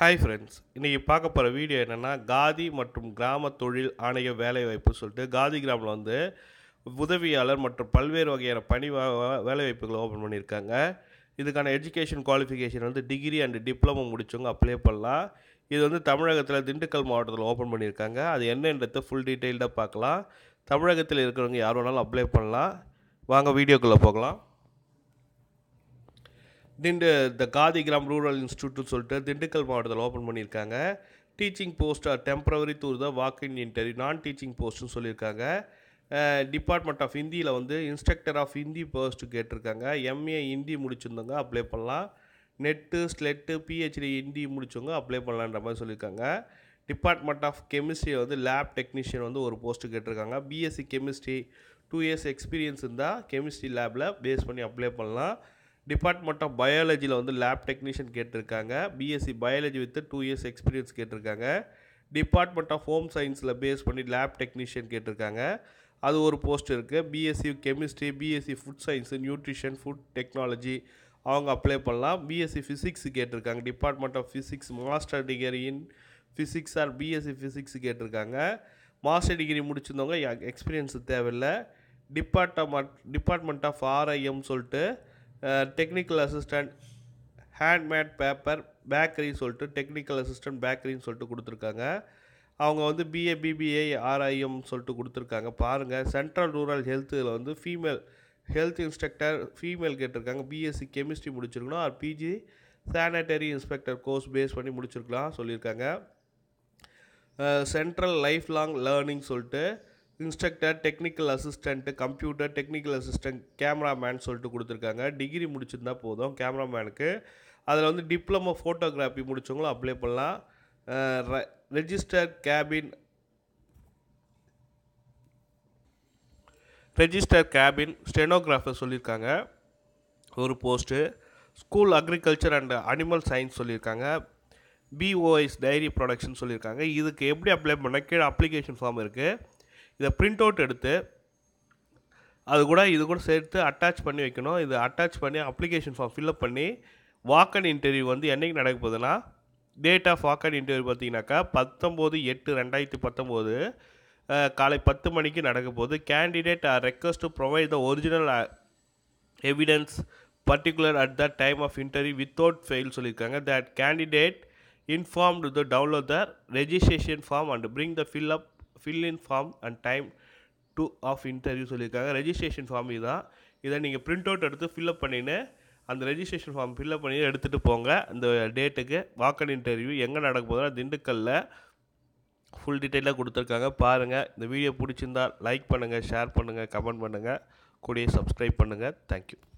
hi friends இன்றைக்கி பார்க்க போகிற வீடியோ என்னென்னா காதி மற்றும் கிராம தொழில் ஆணைய வேலைவாய்ப்பு சொல்லிட்டு காதி கிராமில் வந்து உதவியாளர் மற்றும் பல்வேறு வகையான பணி வேலைவாய்ப்புகளை ஓப்பன் பண்ணியிருக்காங்க இதுக்கான எஜுகேஷன் குவாலிஃபிகேஷன் வந்து டிகிரி அண்ட் டிப்ளமோ முடித்தவங்க அப்ளை பண்ணலாம் இது வந்து தமிழகத்தில் திண்டுக்கல் மாவட்டத்தில் ஓப்பன் பண்ணியிருக்காங்க அது என்னன்றத ஃபுல் டீட்டெயில்டாக பார்க்கலாம் தமிழகத்தில் இருக்கிறவங்க யார் வேணாலும் அப்ளை பண்ணலாம் வாங்க வீடியோக்குள்ளே போகலாம் திண்டு த கிராம் ரூரல் இன்ஸ்டியூட்னு சொல்லிட்டு திண்டுக்கல் மாவட்டத்தில் ஓப்பன் பண்ணியிருக்காங்க teaching post temporary temporary through the walk in interview non teaching போஸ்ட்னு சொல்லியிருக்காங்க டிபார்ட்மெண்ட் ஆஃப் ஹிந்தியில் வந்து இன்ஸ்ட்ரக்டர் ஆஃப் ஹிந்தி போஸ்ட்டு கேட்டிருக்காங்க எம்ஏ ஹிந்தி முடிச்சிருந்தவங்க அப்ளை பண்ணலாம் நெட்டு ஸ்லெட்டு பிஹெச்டி ஹிந்தி முடித்தவங்க அப்ளை பண்ணலான்ற மாதிரி சொல்லியிருக்காங்க டிபார்ட்மெண்ட் ஆஃப் கெமிஸ்ட்ரி வந்து லேப் டெக்னீஷியன் வந்து ஒரு போஸ்ட்டு கேட்டிருக்காங்க BSc chemistry two years experience இருந்தால் கெமிஸ்ட்ரி லேபில் பேஸ் பண்ணி அப்ளை பண்ணலாம் டிபார்ட்மெண்ட் ஆஃப் பயாலஜியில் வந்து லேப் டெக்னீஷியன் கேட்டிருக்காங்க BSc biology with two years experience கேட்டிருக்காங்க டிபார்ட்மெண்ட் ஆஃப் ஹோம் சயின்ஸில் பேஸ் பண்ணி லேப் டெக்னீஷியன் கேட்டிருக்காங்க அது ஒரு போஸ்ட் இருக்குது BSc chemistry BSc food science nutrition food technology அவங்க அப்ளை பண்ணலாம் பிஎஸ்சி ஃபிசிக்ஸ் கேட்டிருக்காங்க department of physics master degree in physics or BSc physics கேட்டிருக்காங்க மாஸ்டர் டிகிரி முடிச்சிருந்தவங்க எக்ஸ்பீரியன்ஸு தேவையில்லை டிபார்ட்மெண்ட் டிபார்ட்மெண்ட் ஆஃப் ஆர்ஐஎம் சொல்லிட்டு டெக்னிக்கல் அசிஸ்டண்ட் ஹேண்ட்மேட் பேப்பர் பேக்கரின்னு சொல்லிட்டு technical assistant பேக்கரின்னு சொல்லிட்டு கொடுத்துருக்காங்க அவங்க வந்து பிஏ பிபிஐ ஆர்ஐஎம் சொல்லிட்டு கொடுத்துருக்காங்க பாருங்கள் சென்ட்ரல் ரூரல் ஹெல்த்தில் வந்து ஃபீமேல் ஹெல்த் இன்ஸ்ட்ரக்டர் ஃபீமேல் கேட்டிருக்காங்க பிஎஸ்சி கெமிஸ்ட்ரி முடிச்சிருக்கணும் or PG sanitary inspector course pass பண்ணி முடிச்சிருக்கலாம் சொல்லியிருக்காங்க சென்ட்ரல் லைஃப் லாங் லேர்னிங் சொல்லிட்டு instructor technical assistant computer technical assistant cameraman சொல்லிட்டு கொடுத்துருக்காங்க டிகிரி முடிச்சிருந்தா போதும் கேமராமேனுக்கு அதில் வந்து டிப்ளமோ ஃபோட்டோகிராஃபி முடித்தவங்களும் அப்ளை பண்ணலாம் register cabin register cabin stenographer சொல்லியிருக்காங்க ஒரு post school agriculture and animal science சொல்லியிருக்காங்க பிஓஎஸ் டைரி ப்ரொடக்ஷன் சொல்லியிருக்காங்க இதுக்கு எப்படி அப்ளை பண்ணால் கீழே அப்ளிகேஷன் ஃபார்ம் இருக்குது இதை பிரிண்ட் அவுட் எடுத்து அது கூட இது கூட சேர்த்து அட்டாச் பண்ணி வைக்கணும் இது அட்டாச் பண்ணி அப்ளிகேஷன் ஃபார்ம் ஃபில்அப் பண்ணி வாக் அண்ட் இன்டர்வியூ வந்து என்றைக்கு நடக்க போகுதுன்னா date of walk and interview பார்த்தீங்கன்னாக்கா பத்தொம்போது எட்டு ரெண்டாயிரத்தி பத்தொம்போது காலை பத்து மணிக்கு நடக்க போது candidate are request to provide the original evidence particular at the time of interview without fail சொல்லியிருக்காங்க that candidate informed to download the registration form and bring the fill up filling form and time to of interview சொல்லியிருக்காங்க registration form இதுதான் இதை நீங்கள் print out எடுத்து fill up பண்ணின்னு அந்த registration form fill up பண்ணி எடுத்துகிட்டு போங்க அந்த டேட்டுக்கு வாக்கன் இன்டர்வியூ எங்கே நடக்க போதுன்னா திண்டுக்கல்லில் ஃபுல் டீட்டெயிலாக கொடுத்துருக்காங்க பாருங்கள் இந்த வீடியோ பிடிச்சிருந்தால் லைக் பண்ணுங்கள் ஷேர் பண்ணுங்கள் கமெண்ட் பண்ணுங்கள் கூடிய சப்ஸ்கிரைப் பண்ணுங்கள் தேங்க்யூ